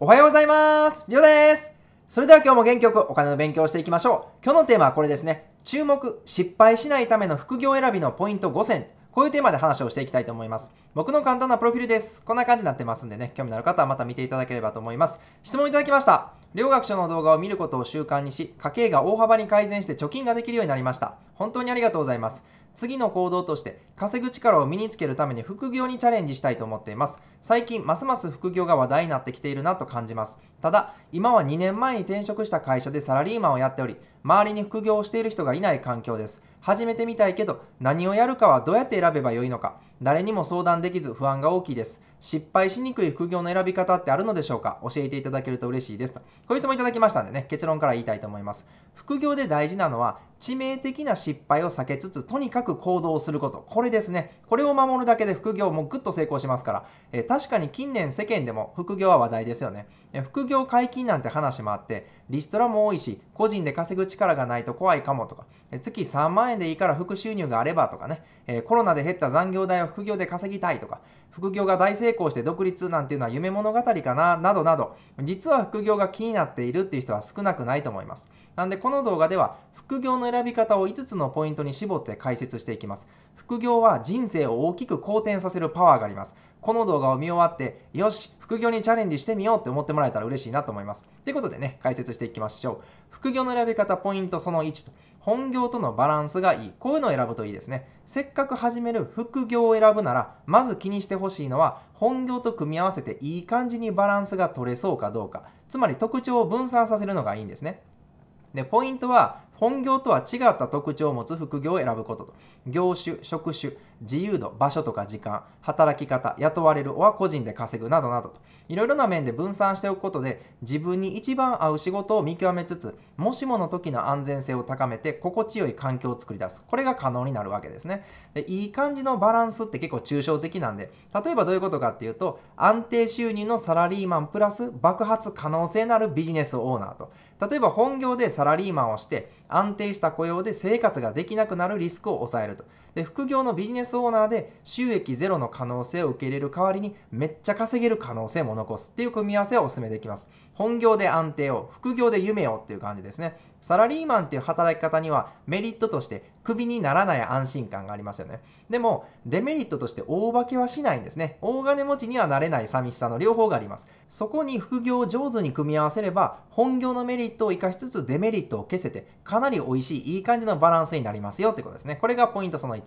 おはようございます。りょうです。それでは今日も元気よくお金の勉強をしていきましょう。今日のテーマはこれですね。注目、失敗しないための副業選びのポイント5選。こういうテーマで話をしていきたいと思います。僕の簡単なプロフィールです。こんな感じになってますんでね、興味のある方はまた見ていただければと思います。質問いただきました。両学長の動画を見ることを習慣にし、家計が大幅に改善して貯金ができるようになりました。本当にありがとうございます。次の行動として稼ぐ力を身につけるために副業にチャレンジしたいと思っています最近ますます副業が話題になってきているなと感じますただ今は2年前に転職した会社でサラリーマンをやっており周りに副業をしている人がいない環境です始めてみたいけど何をやるかはどうやって選べばよいのか誰にも相談できず不安が大きいです。失敗しにくい副業の選び方ってあるのでしょうか教えていただけると嬉しいです。と。こういう質問いただきましたんでね、結論から言いたいと思います。副業で大事なのは、致命的な失敗を避けつつ、とにかく行動すること。これですね。これを守るだけで副業もぐっと成功しますから。え確かに近年世間でも副業は話題ですよね、え副業解禁なんて話もあって、リストラも多いし、個人で稼ぐ力がないと怖いかもとか、え月3万円でいいから副収入があればとかね、えコロナで減った残業代を副業で稼ぎたいとか、副業が大成功して独立なんていうのは夢物語かな、などなど、実は副業が気になっているっていう人は少なくないと思います。なんでこの動画では、副業の選び方を5つのポイントに絞って解説していきます。副業は人生を大きく好転させるパワーがあります。この動画を見終わって、よし、副業にチャレンジしてみようって思ってもらえたら嬉しいなと思います。ということでね、解説していきましょう。副業の選び方ポイントその1と、本業とのバランスがいい。こういうのを選ぶといいですね。せっかく始める副業を選ぶなら、まず気にしてほしいのは、本業と組み合わせていい感じにバランスが取れそうかどうか。つまり特徴を分散させるのがいいんですね。で、ポイントは、本業とは違った特徴を持つ副業を選ぶことと業種職種自由度場所とか時間働き方雇われるは個人で稼ぐなどなどといろいろな面で分散しておくことで自分に一番合う仕事を見極めつつもしもの時の安全性を高めて心地よい環境を作り出すこれが可能になるわけですねでいい感じのバランスって結構抽象的なんで例えばどういうことかっていうと安定収入のサラリーマンプラス爆発可能性のあるビジネスオーナーと例えば本業でサラリーマンをして安定した雇用で生活ができなくなるリスクを抑えると。で、副業のビジネスオーナーで収益ゼロの可能性を受け入れる代わりにめっちゃ稼げる可能性も残すっていう組み合わせをお勧めできます。本業で安定を、副業で夢をっていう感じですね。サラリーマンっていう働き方にはメリットとしてクビにならない安心感がありますよね。でも、デメリットとして大化けはしないんですね。大金持ちにはなれない寂しさの両方があります。そこに副業を上手に組み合わせれば、本業のメリットを活かしつつデメリットを消せて、かなり美味しい、いい感じのバランスになりますよってことですね。これがポイントその1。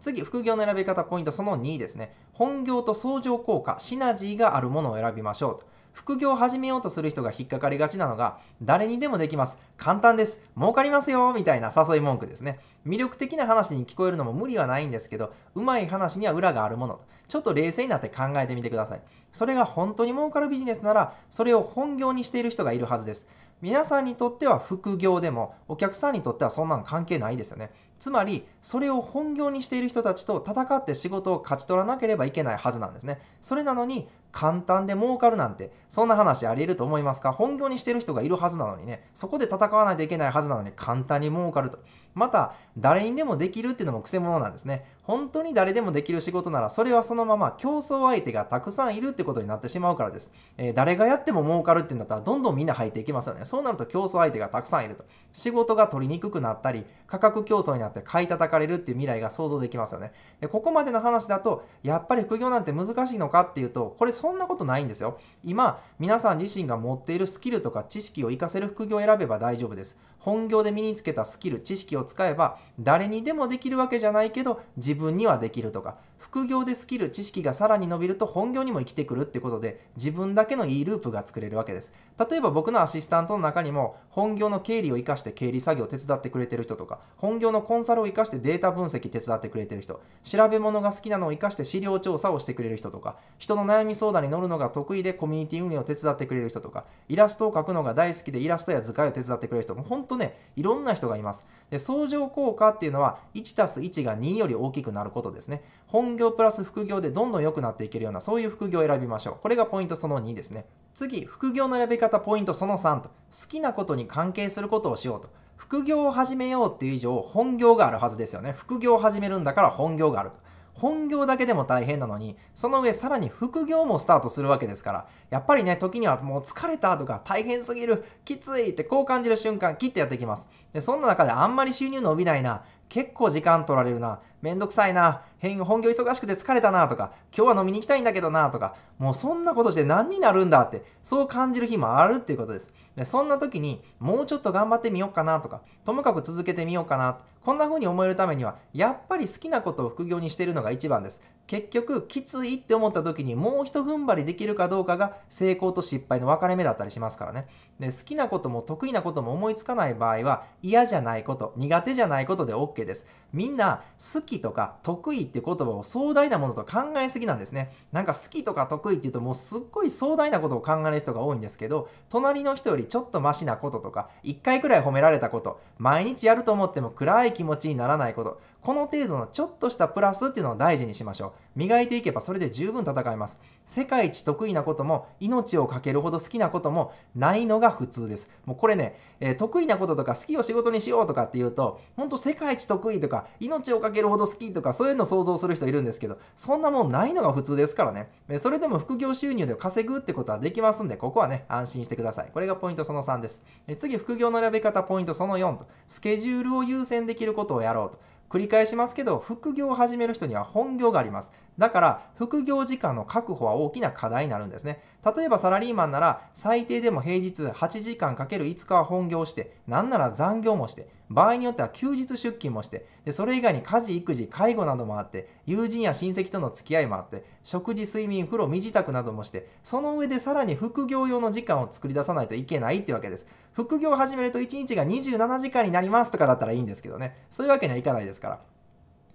次、副業の選び方ポイントその2ですね。本業と相乗効果、シナジーがあるものを選びましょうと。副業を始めようとする人が引っかかりがちなのが、誰にでもできます。簡単です。儲かりますよみたいな誘い文句ですね。魅力的な話に聞こえるのも無理はないんですけど、うまい話には裏があるものと。ちょっと冷静になって考えてみてください。それが本当に儲かるビジネスなら、それを本業にしている人がいるはずです。皆さんにとっては副業でも、お客さんにとってはそんなの関係ないですよね。つまりそれを本業にしている人たちと戦って仕事を勝ち取らなければいけないはずなんですねそれなのに簡単で儲かるなんてそんな話あり得ると思いますか本業にしてる人がいるはずなのにねそこで戦わないといけないはずなのに簡単に儲かるとまた誰にでもできるっていうのもくせ者なんですね本当に誰でもできる仕事ならそれはそのまま競争相手がたくさんいるってことになってしまうからです、えー、誰がやっても儲かるっていうんだったらどんどんみんな入っていきますよねそうなると競争相手がたくさんいると仕事が取りにくくなったり価格競争になって買い叩かれるっていう未来が想像できますよねでここまでの話だとやっぱり副業なんて難しいのかっていうとこれそんなことないんですよ今皆さん自身が持っているスキルとか知識を活かせる副業を選べば大丈夫です本業で身につけたスキル知識を使えば誰にでもできるわけじゃないけど自自分にはできるとか副業でスキル、知識がさらに伸びると本業にも生きてくるってことで、自分だけのいいループが作れるわけです。例えば僕のアシスタントの中にも、本業の経理を生かして経理作業を手伝ってくれてる人とか、本業のコンサルを生かしてデータ分析手伝ってくれてる人、調べ物が好きなのを生かして資料調査をしてくれる人とか、人の悩み相談に乗るのが得意でコミュニティ運営を手伝ってくれる人とか、イラストを描くのが大好きでイラストや図解を手伝ってくれる人、もうほんとね、いろんな人がいます。で、相乗効果っていうのは、1 1が2より大きくなることですね。本本業プラス副業でどんどん良くなっていけるような、そういう副業を選びましょう。これがポイントその2ですね。次、副業の選び方ポイントその3と、好きなことに関係することをしようと。副業を始めようっていう以上、本業があるはずですよね。副業を始めるんだから本業があると。本業だけでも大変なのに、その上さらに副業もスタートするわけですから、やっぱりね、時にはもう疲れたとか大変すぎる、きついってこう感じる瞬間、切ってやってきます。で、そんな中であんまり収入伸びないな、結構時間取られるな、めんどくさいな、本業忙しくて疲れたなとか、今日は飲みに行きたいんだけどなとか、もうそんなことして何になるんだって、そう感じる日もあるっていうことです。でそんな時に、もうちょっと頑張ってみようかなとか、ともかく続けてみようかな、こんな風に思えるためには、やっぱり好きなことを副業にしてるのが一番です。結局、きついって思った時にもうひと踏ん張りできるかどうかが成功と失敗の分かれ目だったりしますからね。で好きなことも得意なことも思いつかない場合は、嫌じゃないこと、苦手じゃないことで OK です。みんな好きとか得意って言葉を壮大なものと考えすぎなんですね。なんか好きとか得意って言うともうすっごい壮大なことを考える人が多いんですけど、隣の人よりちょっとマシなこととか、1回くらい褒められたこと、毎日やると思っても暗い気持ちにならないこと、この程度のちょっとしたプラスっていうのを大事にしましょう。磨いていけばそれで十分戦えます。世界一得意なことも、命を懸けるほど好きなこともないのが普通です。もうこれね、えー、得意なこととか好きを仕事にしようとかっていうと、ほんと世界一得意とか、命を懸けるほど好きとか、そういうの想像する人いるんですけど、そんなもんないのが普通ですからね。それでも副業収入で稼ぐってことはできますんで、ここはね、安心してください。これがポイントその3です。次、副業の選び方ポイントその4と、スケジュールを優先できることをやろうと。繰り返しますけど、副業を始める人には本業があります。だから、副業時間の確保は大きな課題になるんですね。例えばサラリーマンなら、最低でも平日8時間かける5日は本業して、なんなら残業もして、場合によっては休日出勤もして、でそれ以外に家事、育児、介護などもあって、友人や親戚との付き合いもあって、食事、睡眠、風呂、身支度などもして、その上でさらに副業用の時間を作り出さないといけないってわけです。副業を始めると1日が27時間になりますとかだったらいいんですけどね、そういうわけにはいかないですから。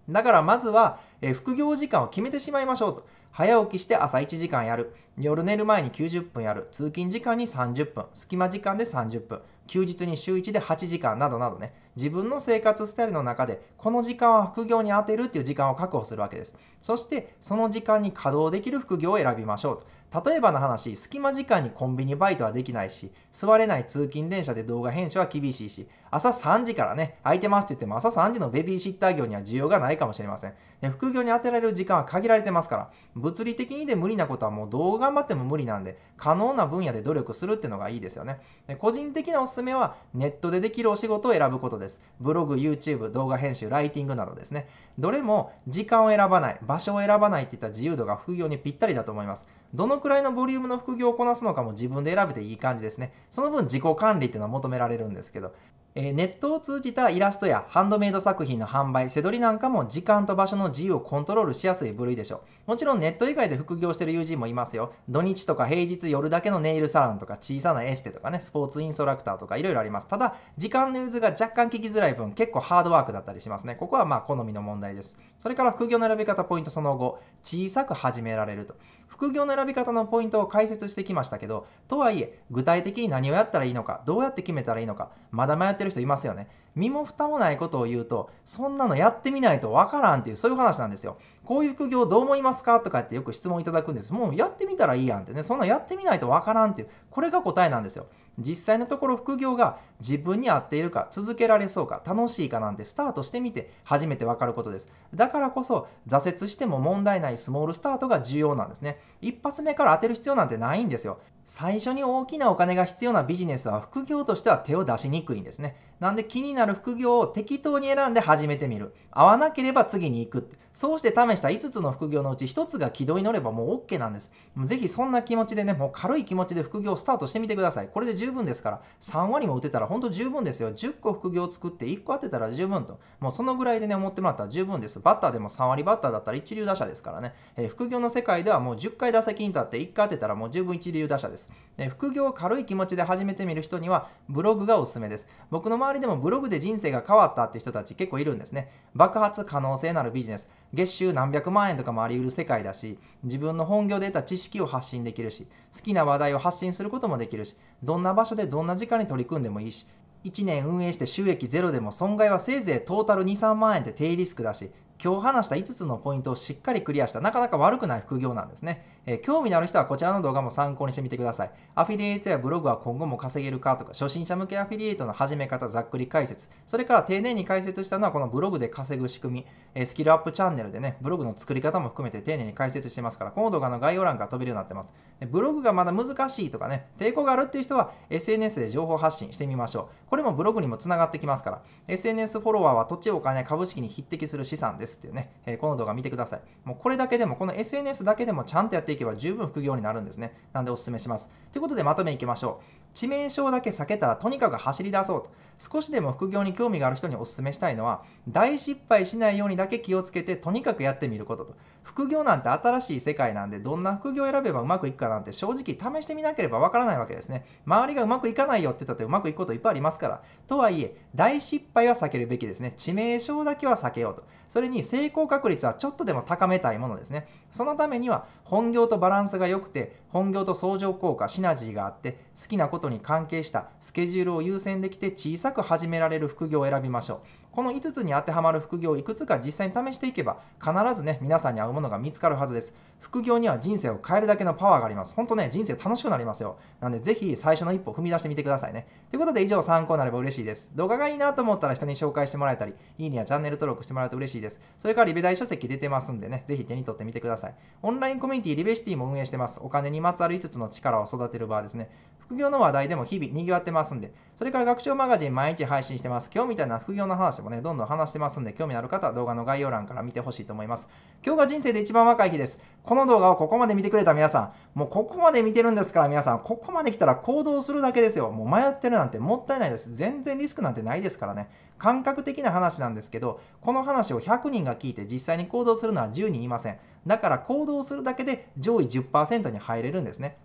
だからまずは、え副業時間を決めてしまいましょうと。早起きして朝1時間やる。夜寝る前に90分やる。通勤時間に30分。隙間時間で30分。休日に週1で8時間などなどね。自分の生活スタイルの中でこの時間は副業に充てるっていう時間を確保するわけですそしてその時間に稼働できる副業を選びましょうと例えばの話隙間時間にコンビニバイトはできないし座れない通勤電車で動画編集は厳しいし朝3時からね空いてますって言っても朝3時のベビーシッター業には需要がないかもしれませんで副業に充てられる時間は限られてますから物理的にで無理なことはもうどう頑張っても無理なんで可能な分野で努力するっていうのがいいですよねで個人的なおすすめはネットでできるお仕事を選ぶことですです。ブログ、YouTube、動画編集、ライティングなどですね。どれも時間を選ばない、場所を選ばないっていった自由度が副業にぴったりだと思います。どのくらいのボリュームの副業をこなすのかも自分で選べていい感じですね。その分自己管理っていうのは求められるんですけど、えネットを通じたイラストやハンドメイド作品の販売、せどりなんかも時間と場所の自由をコントロールしやすい部類でしょう。もちろんネット以外で副業してる友人もいますよ。土日とか平日夜だけのネイルサロンとか小さなエステとかね、スポーツインストラクターとかいろいろあります。ただ、時間の融通が若干聞きづらい分、結構ハードワークだったりしますね。ここはまあ好みの問題です。それから副業の選び方ポイントその後、小さく始められると。副業の選び方のポイントを解説してきましたけど、とはいえ、具体的に何をやったらいいのか、どうやって決めたらいいのか、まだ迷ってるる人いますよね身も蓋もないことを言うと、そんなのやってみないとわからんっていう、そういう話なんですよ。こういう副業どう思いますかとかってよく質問いただくんです。もうやってみたらいいやんってね、そんなやってみないとわからんっていう、これが答えなんですよ。実際のところ副業が自分に合っているか、続けられそうか、楽しいかなんてスタートしてみて初めてわかることです。だからこそ挫折しても問題ないスモールスタートが重要なんですね。一発目から当てる必要なんてないんですよ。最初に大きなお金が必要なビジネスは副業としては手を出しにくいんですね。なんで気になる副業を適当に選んで始めてみる。合わなければ次に行く。そうして試した5つの副業のうち1つが軌道に乗ればもう OK なんです。ぜひそんな気持ちでね、もう軽い気持ちで副業スタートしてみてください。これで十分ですから、3割も打てたら本当十分ですよ。10個副業を作って1個当てたら十分と。もうそのぐらいでね、思ってもらったら十分です。バッターでも3割バッターだったら一流打者ですからね。えー、副業の世界ではもう10回打席に立って1回当てたらもう十分一流打者です。えー、副業を軽い気持ちで始めてみる人には、ブログがおすすめです。僕の周りでもブログでで人生が変わったって人たち結構いるんですね。爆発可能性のあるビジネス。月収何百万円とかもあり得る世界だし、自分の本業で得た知識を発信できるし、好きな話題を発信することもできるし、どんな場所でどんな時間に取り組んでもいいし、1年運営して収益ゼロでも損害はせいぜいトータル2、3万円って低リスクだし、今日話した5つのポイントをしっかりクリアした、なかなか悪くない副業なんですね。えー、興味のある人はこちらの動画も参考にしてみてください。アフィリエイトやブログは今後も稼げるかとか、初心者向けアフィリエイトの始め方ざっくり解説、それから丁寧に解説したのはこのブログで稼ぐ仕組み、えー、スキルアップチャンネルでね、ブログの作り方も含めて丁寧に解説してますから、この動画の概要欄から飛べるようになってます。でブログがまだ難しいとかね、抵抗があるっていう人は SNS で情報発信してみましょう。これもブログにもつながってきますから、SNS フォロワーは土地お金株式に匹敵する資産です。ですっていうね、この動画見てください。もうこれだけでも、この SNS だけでもちゃんとやっていけば十分副業になるんですね。なんでお勧めします。ということでまとめいきましょう。致命傷だけ避けたらとにかく走り出そうと。少しでも副業に興味がある人にお勧めしたいのは、大失敗しないようにだけ気をつけて、とにかくやってみることと。副業なんて新しい世界なんで、どんな副業を選べばうまくいくかなんて正直試してみなければわからないわけですね。周りがうまくいかないよって言ったってうまくいくこといっぱいありますから。とはいえ、大失敗は避けるべきですね。致命傷だけは避けようと。それに成功確率はちょっとでも高めたいものですね。そのためには、本業とバランスが良くて、本業と相乗効果、シナジーがあって、好きなことことに関係したスケジュールを優先できて小さく始められる副業を選びましょうこの5つに当てはまる副業をいくつか実際に試していけば、必ずね、皆さんに合うものが見つかるはずです。副業には人生を変えるだけのパワーがあります。本当ね、人生楽しくなりますよ。なんで、ぜひ最初の一歩踏み出してみてくださいね。ということで、以上参考になれば嬉しいです。動画がいいなと思ったら人に紹介してもらえたり、いいねやチャンネル登録してもらうと嬉しいです。それからリベ大書籍出てますんでね、ぜひ手に取ってみてください。オンラインコミュニティリベシティも運営してます。お金にまつわる5つの力を育てる場ですね。副業の話題でも日々賑わってますんで、それから学長マガジン毎日配信してます。今日みたいな副業の話ももね、どんどん話してますんで、興味のある方は動画の概要欄から見てほしいと思います。今日が人生で一番若い日です。この動画をここまで見てくれた皆さん、もうここまで見てるんですから皆さん、ここまで来たら行動するだけですよ。もう迷ってるなんてもったいないです。全然リスクなんてないですからね。感覚的な話なんですけど、この話を100人が聞いて実際に行動するのは10人いません。だから行動するだけで上位10%に入れるんですね。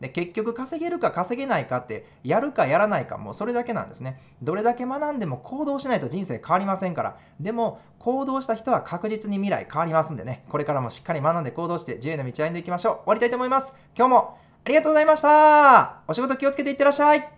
で結局稼げるか稼げないかってやるかやらないかもうそれだけなんですねどれだけ学んでも行動しないと人生変わりませんからでも行動した人は確実に未来変わりますんでねこれからもしっかり学んで行動して自由な道歩んでいきましょう終わりたいと思います今日もありがとうございましたお仕事気をつけていってらっしゃい